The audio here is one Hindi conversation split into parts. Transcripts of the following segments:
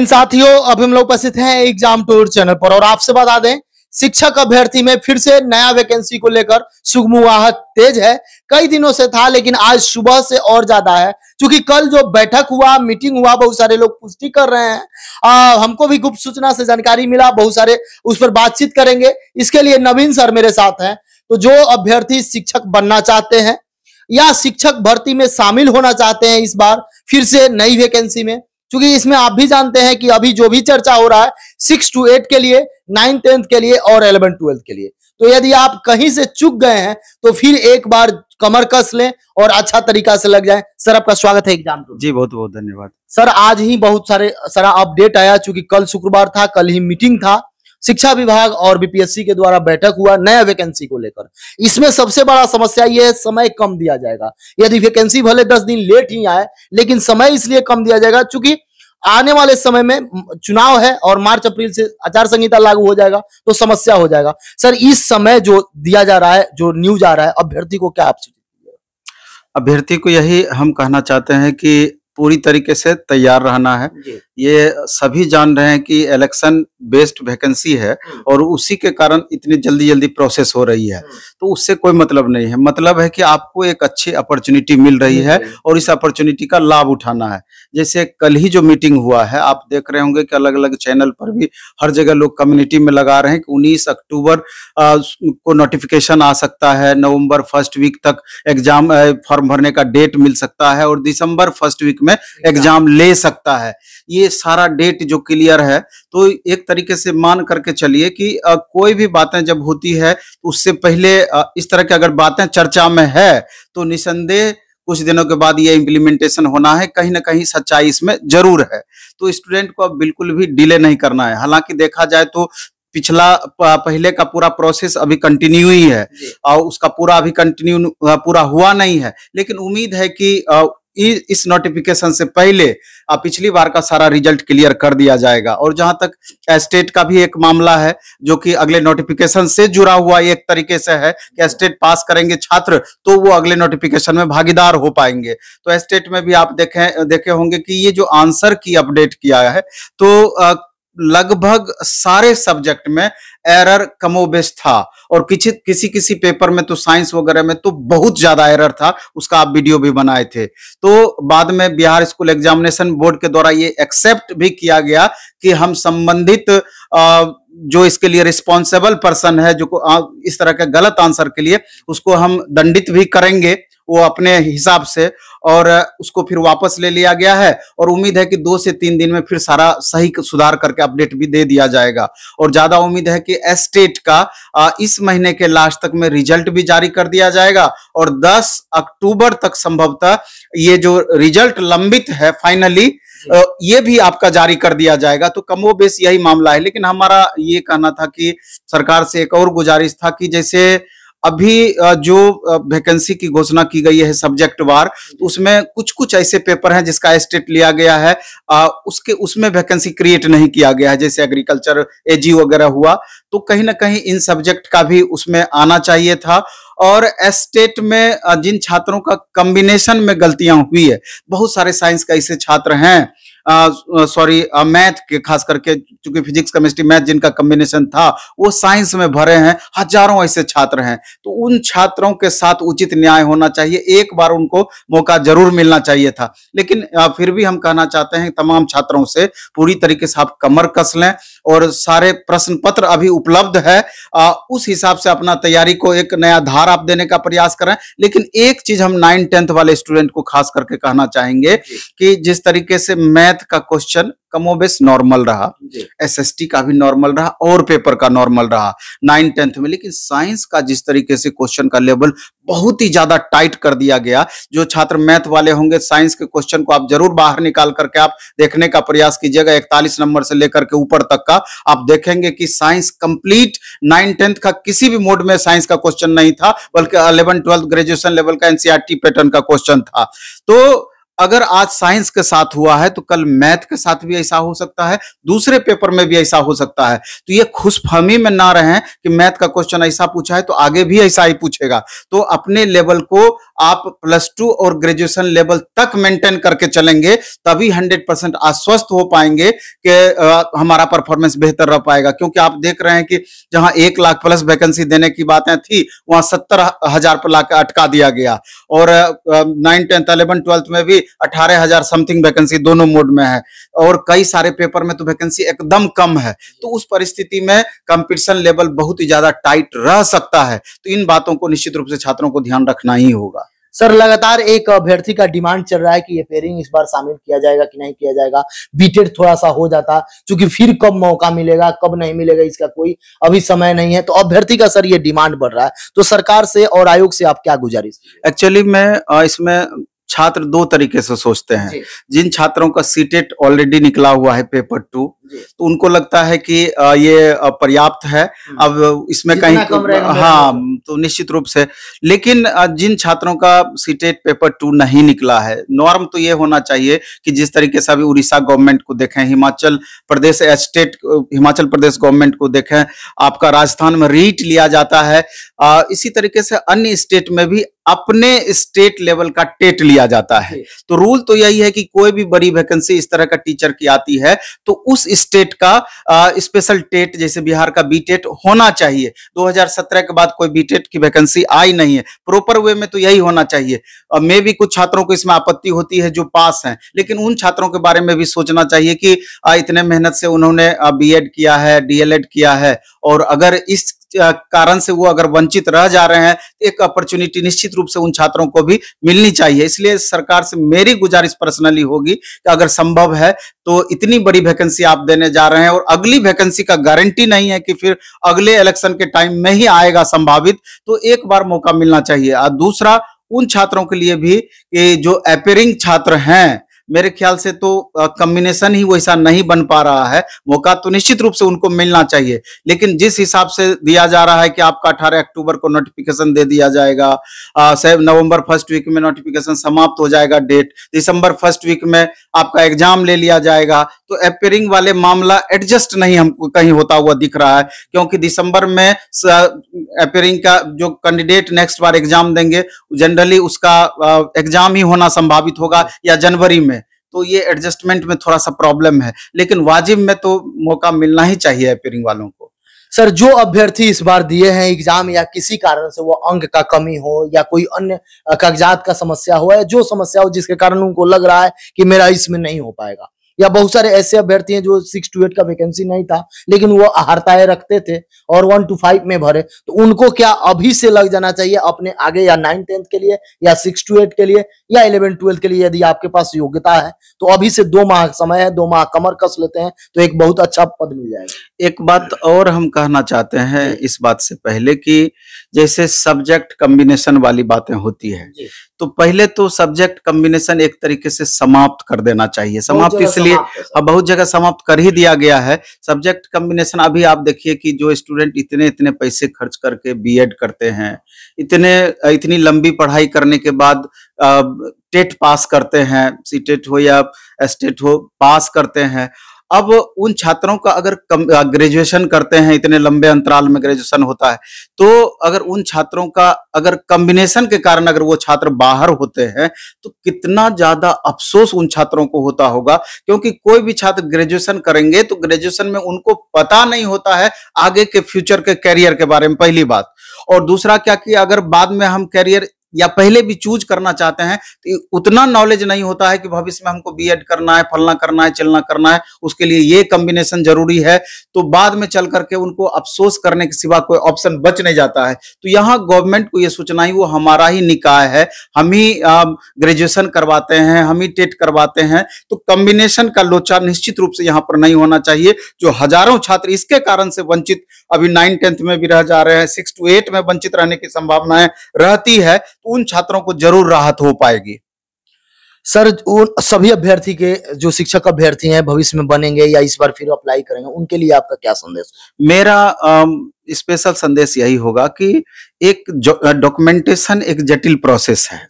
लेकिन साथियों अब हम लोग उपस्थित हैं एग्जाम टूर चैनल पर और आपसे बता दें शिक्षक अभ्यर्थी में फिर से नया वैकेंसी को लेकर सुगमुआहत तेज है कई दिनों से था लेकिन आज सुबह से और ज्यादा है क्योंकि कल जो बैठक हुआ मीटिंग हुआ बहुत सारे लोग पुष्टि कर रहे हैं आ, हमको भी गुप्त सूचना से जानकारी मिला बहुत सारे उस पर बातचीत करेंगे इसके लिए नवीन सर मेरे साथ हैं तो जो अभ्यर्थी शिक्षक बनना चाहते हैं या शिक्षक भर्ती में शामिल होना चाहते हैं इस बार फिर से नई वैकेंसी में क्योंकि इसमें आप भी जानते हैं कि अभी जो भी चर्चा हो रहा है सिक्स टू एट के लिए नाइन टेंथ के लिए और इलेवन ट्वेल्थ के लिए तो यदि आप कहीं से चुक गए हैं तो फिर एक बार कमर कस लें और अच्छा तरीका से लग जाए सर आपका स्वागत है एग्जाम जी बहुत बहुत धन्यवाद सर आज ही बहुत सारे सारा अपडेट आया चूंकि कल शुक्रवार था कल ही मीटिंग था शिक्षा विभाग और बीपीएससी के द्वारा बैठक हुआ नया वैकेंसी को लेकर इसमें सबसे बड़ा समस्या यह है समय कम दिया जाएगा यदि वैकेंसी भले दस दिन लेट ही आए लेकिन समय इसलिए कम दिया जाएगा चूंकि आने वाले समय में चुनाव है और मार्च अप्रैल से आचार संहिता लागू हो जाएगा तो समस्या हो जाएगा सर इस समय जो दिया जा रहा है जो न्यूज आ रहा है अभ्यर्थी को क्या आप अभ्यर्थी को यही हम कहना चाहते हैं कि पूरी तरीके से तैयार रहना है ये सभी जान रहे हैं कि इलेक्शन बेस्ड वैकेंसी है हम्म। और उसी के कारण इतनी जल्दी जल्दी प्रोसेस हो रही है हम्म। तो उससे कोई मतलब नहीं है मतलब है कि आपको एक अच्छी अपॉर्चुनिटी मिल रही है और इस अपॉर्चुनिटी का लाभ उठाना है जैसे कल ही जो मीटिंग हुआ है आप देख रहे होंगे कि अलग अलग चैनल पर भी हर जगह लोग कम्युनिटी में लगा रहे हैं कि उन्नीस अक्टूबर को नोटिफिकेशन आ सकता है नवम्बर फर्स्ट वीक तक एग्जाम फॉर्म भरने का डेट मिल सकता है और दिसंबर फर्स्ट वीक में एग्जाम ले सकता है ये सारा डेट जो क्लियर है तो एक तरीके से मान करके चलिए कि कोई भी बातें जब होती है तो उससे पहले इस तरह की अगर बातें चर्चा में है तो निसंदेह कुछ दिनों के बाद यह इम्प्लीमेंटेशन होना है कहीं ना कहीं सच्चाई इसमें जरूर है तो स्टूडेंट को अब बिल्कुल भी डिले नहीं करना है हालांकि देखा जाए तो पिछला पहले का पूरा प्रोसेस अभी कंटिन्यू ही है और उसका पूरा अभी कंटिन्यू पूरा हुआ नहीं है लेकिन उम्मीद है कि इस नोटिफिकेशन से पहले पिछली बार का सारा रिजल्ट क्लियर कर दिया जाएगा और जहां तक स्टेट का भी एक मामला है जो कि अगले नोटिफिकेशन से जुड़ा हुआ एक तरीके से है कि स्टेट पास करेंगे छात्र तो वो अगले नोटिफिकेशन में भागीदार हो पाएंगे तो स्टेट में भी आप देखें देखे होंगे कि ये जो आंसर की अपडेट किया है तो लगभग सारे सब्जेक्ट में एरर कमोबेश था और किसी किसी किसी पेपर में तो साइंस वगैरह में तो बहुत ज्यादा एरर था उसका आप वीडियो भी बनाए थे तो बाद में बिहार स्कूल एग्जामिनेशन बोर्ड के द्वारा ये एक्सेप्ट भी किया गया कि हम संबंधित जो इसके लिए रिस्पॉन्सिबल पर्सन है जो इस तरह के गलत आंसर के लिए उसको हम दंडित भी करेंगे वो अपने हिसाब से और उसको फिर वापस ले लिया गया है और उम्मीद है कि दो से तीन दिन में फिर सारा सही सुधार करके अपडेट भी दे दिया जाएगा और ज्यादा उम्मीद है कि एस्टेट का इस महीने के लास्ट तक में रिजल्ट भी जारी कर दिया जाएगा और 10 अक्टूबर तक संभवतः ये जो रिजल्ट लंबित है फाइनली ये भी आपका जारी कर दिया जाएगा तो कमो यही मामला है लेकिन हमारा ये कहना था कि सरकार से एक और गुजारिश था कि जैसे अभी जो वैकेंसी की घोषणा की गई है सब्जेक्ट वार तो उसमें कुछ कुछ ऐसे पेपर हैं जिसका स्टेट लिया गया है उसके उसमें वैकेंसी क्रिएट नहीं किया गया है जैसे एग्रीकल्चर एजी वगैरह हुआ तो कहीं ना कहीं इन सब्जेक्ट का भी उसमें आना चाहिए था और एस्टेट में जिन छात्रों का कम्बिनेशन में गलतियां हुई है बहुत सारे साइंस का ऐसे छात्र हैं सॉरी मैथ के खास करके चूंकि फिजिक्स केमिस्ट्री मैथ जिनका कम्बिनेशन था वो साइंस में भरे हैं हजारों ऐसे छात्र हैं तो उन छात्रों के साथ उचित न्याय होना चाहिए एक बार उनको मौका जरूर मिलना चाहिए था लेकिन फिर भी हम कहना चाहते हैं तमाम छात्रों से पूरी तरीके से आप कमर कस लें और सारे प्रश्न पत्र अभी उपलब्ध है उस हिसाब से अपना तैयारी को एक नया धार आप देने का प्रयास करें लेकिन एक चीज हम नाइन टेंथ वाले स्टूडेंट को खास करके कहना चाहेंगे कि जिस तरीके से मैथ मैथ का क्वेश्चन कमोबेश नॉर्मल रहा एसएसटी का भी नॉर्मल रहा और पेपर का नॉर्मल रहा नाइन टेंथ में लेकिन साइंस का जिस तरीके से क्वेश्चन का लेवल बहुत ही ज्यादा टाइट कर दिया गया जो छात्र मैथ वाले होंगे साइंस के क्वेश्चन को आप जरूर बाहर निकाल करके आप देखने का प्रयास कीजिएगा इकतालीस नंबर से लेकर के ऊपर तक का आप देखेंगे कि साइंस कंप्लीट नाइन टेंथ का किसी भी मोड में साइंस का क्वेश्चन नहीं था बल्कि अलेवन ट्वेल्थ ग्रेजुएशन लेवल का एनसीआर पैटर्न e का क्वेश्चन था तो अगर आज साइंस के साथ हुआ है तो कल मैथ के साथ भी ऐसा हो सकता है दूसरे पेपर में भी ऐसा हो सकता है तो ये खुशफहमी में ना रहे कि मैथ का क्वेश्चन ऐसा पूछा है तो आगे भी ऐसा ही पूछेगा तो अपने लेवल को आप प्लस टू और ग्रेजुएशन लेवल तक मेंटेन करके चलेंगे तभी हंड्रेड परसेंट आश्वस्त हो पाएंगे कि हमारा परफॉर्मेंस बेहतर रह पाएगा क्योंकि आप देख रहे हैं कि जहां एक लाख प्लस वैकेंसी देने की बातें थी वहां सत्तर हजार पर लाख अटका दिया गया और नाइन टेंथ अलेवन ट्वेल्थ में भी अठारह हजार समथिंग वैकेंसी दोनों मोड में है और कई सारे पेपर में तो वैकेंसी एकदम कम है तो उस परिस्थिति में कंपटीशन लेवल बहुत ही ज्यादा टाइट रह सकता है तो इन बातों को निश्चित रूप से छात्रों को ध्यान रखना ही होगा सर लगातार एक अभ्यर्थी का डिमांड चल रहा है कि ये पेयरिंग इस बार शामिल किया जाएगा कि नहीं किया जाएगा बीटेड थोड़ा सा हो जाता क्योंकि फिर कब मौका मिलेगा कब नहीं मिलेगा इसका कोई अभी समय नहीं है तो अभ्यर्थी का सर ये डिमांड बढ़ रहा है तो सरकार से और आयोग से आप क्या गुजारिश एक्चुअली मैं इसमें छात्र दो तरीके से सोचते हैं जिन छात्रों का सीटेट ऑलरेडी निकला हुआ है पेपर टू तो उनको लगता है कि ये पर्याप्त है हम्म। अब इसमें कहीं हाँ तो निश्चित रूप से लेकिन जिन छात्रों का सीटेट पेपर टू नहीं निकला है नॉर्म तो ये होना चाहिए कि जिस तरीके से अभी उड़ीसा गवर्नमेंट को देखें हिमाचल प्रदेश स्टेट हिमाचल प्रदेश गवर्नमेंट को देखें आपका राजस्थान में रीट लिया जाता है इसी तरीके से अन्य स्टेट में भी अपने स्टेट लेवल का टेट लिया जाता है तो रूल तो यही है कि कोई भी बड़ी वैकेंसी इस तरह का टीचर की आती है तो उस स्टेट का स्पेशल टेट जैसे बिहार का बी टेट होना चाहिए 2017 के बाद कोई बी टेट की वैकेंसी आई नहीं है प्रॉपर वे में तो यही होना चाहिए मे भी कुछ छात्रों को इसमें आपत्ति होती है जो पास हैं लेकिन उन छात्रों के बारे में भी सोचना चाहिए कि इतने मेहनत से उन्होंने बी किया है डीएलएड किया है और अगर इस कारण से वो अगर वंचित रह जा रहे हैं तो एक अपॉर्चुनिटी निश्चित रूप से उन छात्रों को भी मिलनी चाहिए इसलिए सरकार से मेरी गुजारिश पर्सनली होगी कि अगर संभव है तो इतनी बड़ी वैकेंसी आप देने जा रहे हैं और अगली वैकेंसी का गारंटी नहीं है कि फिर अगले इलेक्शन के टाइम में ही आएगा संभावित तो एक बार मौका मिलना चाहिए और दूसरा उन छात्रों के लिए भी कि जो एपेरिंग छात्र हैं मेरे ख्याल से तो कम्बिनेशन ही वैसा नहीं बन पा रहा है मौका तो निश्चित रूप से उनको मिलना चाहिए लेकिन जिस हिसाब से दिया जा रहा है कि आपका अठारह अक्टूबर को नोटिफिकेशन दे दिया जाएगा नवंबर फर्स्ट वीक में नोटिफिकेशन समाप्त हो जाएगा डेट दिसंबर फर्स्ट वीक में आपका एग्जाम ले लिया जाएगा तो अपेयरिंग वाले मामला एडजस्ट नहीं हमको कहीं होता हुआ दिख रहा है क्योंकि दिसंबर में अपेयरिंग का जो कैंडिडेट नेक्स्ट बार एग्जाम देंगे जनरली उसका एग्जाम ही होना संभावित होगा या जनवरी में तो ये एडजस्टमेंट में थोड़ा सा प्रॉब्लम है लेकिन वाजिब में तो मौका मिलना ही चाहिए अपीयरिंग वालों को सर जो अभ्यर्थी इस बार दिए हैं एग्जाम या किसी कारण से वो अंक का कमी हो या कोई अन्य कागजात का समस्या हो या जो समस्या हो जिसके कारण उनको लग रहा है कि मेरा इसमें नहीं हो पाएगा या बहुत सारे ऐसे अभ्यर्थी हैं जो सिक्स टू एट का वैकेंसी नहीं था लेकिन वो हारताए रखते थे और वन टू फाइव में भरे तो उनको क्या अभी से लग जाना चाहिए अपने आगे या नाइन टेंथ के लिए या सिक्स टू एट के लिए या इलेवन ट्वेल्थ के लिए यदि आपके पास योग्यता है तो अभी से दो माह समय है दो माह कमर कस लेते हैं तो एक बहुत अच्छा पद मिल जाएगा एक बात और हम कहना चाहते हैं इस बात से पहले कि जैसे सब्जेक्ट कम्बिनेशन वाली बातें होती है तो पहले तो सब्जेक्ट कम्बिनेशन एक तरीके से समाप्त कर देना चाहिए समाप्त इसलिए अब बहुत जगह समाप्त कर ही दिया गया है सब्जेक्ट कम्बिनेशन अभी आप देखिए कि जो स्टूडेंट इतने इतने पैसे खर्च करके बीएड करते हैं इतने इतनी लंबी पढ़ाई करने के बाद टेट पास करते हैं सी टेट हो या एस टेट हो पास करते हैं अब उन छात्रों का अगर कम ग्रेजुएशन करते हैं इतने लंबे अंतराल में ग्रेजुएशन होता है तो अगर उन छात्रों का अगर कम्बिनेशन के कारण अगर वो छात्र बाहर होते हैं तो कितना ज्यादा अफसोस उन छात्रों को होता होगा क्योंकि कोई भी छात्र ग्रेजुएशन करेंगे तो ग्रेजुएशन में उनको पता नहीं होता है आगे के फ्यूचर के कैरियर के बारे में पहली बात और दूसरा क्या कि अगर बाद में हम कैरियर या पहले भी चूज करना चाहते हैं तो उतना नॉलेज नहीं होता है कि भविष्य में हमको बीएड करना है फलना करना है चलना करना है उसके लिए ये कॉम्बिनेशन जरूरी है तो बाद में चल करके उनको अफसोस करने के सिवा कोई ऑप्शन बच नहीं जाता है तो यहाँ गवर्नमेंट को ये सोचना ही वो हमारा ही निकाय है हम ही ग्रेजुएशन करवाते हैं हम ही टेट करवाते हैं तो कॉम्बिनेशन का लोचा निश्चित रूप से यहाँ पर नहीं होना चाहिए जो हजारों छात्र इसके कारण से वंचित अभी नाइन टेंथ में भी रह जा रहे हैं सिक्स टू एट में वंचित रहने की संभावनाएं रहती है उन छात्रों को जरूर राहत हो पाएगी सर उन सभी अभ्यर्थी के जो शिक्षक अभ्यर्थी हैं भविष्य में बनेंगे या इस बार फिर अप्लाई करेंगे उनके लिए आपका क्या संदेश मेरा स्पेशल संदेश यही होगा कि एक डॉक्यूमेंटेशन एक जटिल प्रोसेस है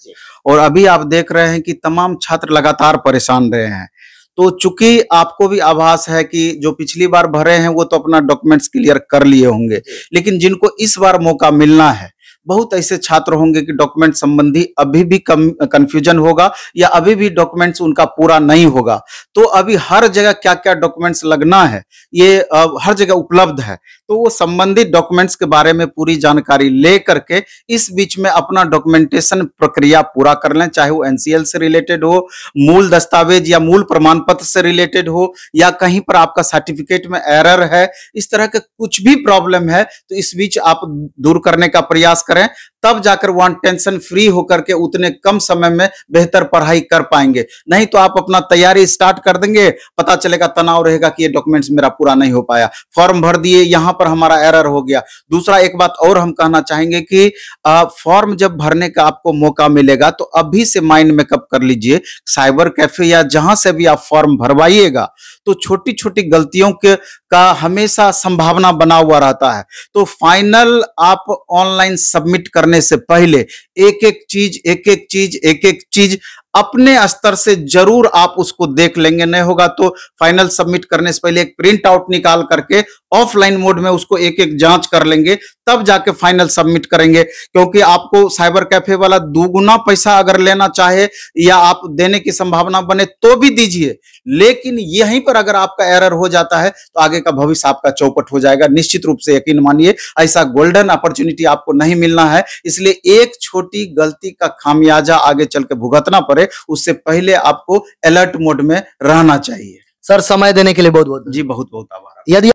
और अभी आप देख रहे हैं कि तमाम छात्र लगातार परेशान रहे हैं तो चूंकि आपको भी आभास है कि जो पिछली बार भरे हैं वो तो अपना डॉक्यूमेंट्स क्लियर कर लिए होंगे लेकिन जिनको इस बार मौका मिलना है बहुत ऐसे छात्र होंगे कि डॉक्यूमेंट संबंधी अभी भी कम कंफ्यूजन होगा या अभी भी डॉक्यूमेंट्स उनका पूरा नहीं होगा तो अभी हर जगह क्या क्या डॉक्यूमेंट्स लगना है ये हर जगह उपलब्ध है तो वो संबंधित डॉक्यूमेंट्स के बारे में पूरी जानकारी ले करके इस बीच में अपना डॉक्यूमेंटेशन प्रक्रिया पूरा कर लें चाहे वो एनसीएल से रिलेटेड हो मूल दस्तावेज या मूल प्रमाण पत्र से रिलेटेड हो या कहीं पर आपका सर्टिफिकेट में एरर है इस तरह के कुछ भी प्रॉब्लम है तो इस बीच आप दूर करने का प्रयास करें तब जाकर वहां टेंशन फ्री होकर के उतने कम समय में बेहतर पढ़ाई कर पाएंगे नहीं तो आप अपना तैयारी स्टार्ट कर देंगे पता चलेगा तनाव रहेगा कि ये डॉक्यूमेंट्स मेरा पूरा नहीं हो पाया फॉर्म भर दिए यहां पर हमारा एरर हो गया दूसरा एक बात और हम कहना चाहेंगे कि फॉर्म जब भरने का आपको मौका मिलेगा तो अभी से माइंड मेकअप कर लीजिए साइबर कैफे या जहां से भी आप फॉर्म भरवाइएगा तो छोटी छोटी गलतियों के का हमेशा संभावना बना हुआ रहता है तो फाइनल आप ऑनलाइन सबमिट करने करने से पहले एक एक चीज एक एक चीज एक एक चीज अपने स्तर से जरूर आप उसको देख लेंगे नहीं होगा तो फाइनल सबमिट करने से पहले एक प्रिंट आउट निकाल करके ऑफलाइन मोड में उसको एक एक जांच कर लेंगे तब जाके फाइनल सबमिट करेंगे क्योंकि आपको साइबर कैफे वाला दुगुना पैसा अगर लेना चाहे या आप देने की संभावना बने तो भी दीजिए लेकिन यहीं पर अगर आपका एरर हो जाता है तो आगे का भविष्य आपका चौपट हो जाएगा निश्चित रूप से यकीन मानिए ऐसा गोल्डन अपॉर्चुनिटी आपको नहीं मिलना है इसलिए एक छोटी गलती का खामियाजा आगे चल के भुगतना पड़े पड़े उससे पहले आपको अलर्ट मोड में रहना चाहिए सर समय देने के लिए बहुत बहुत जी बहुत बहुत आभार यदि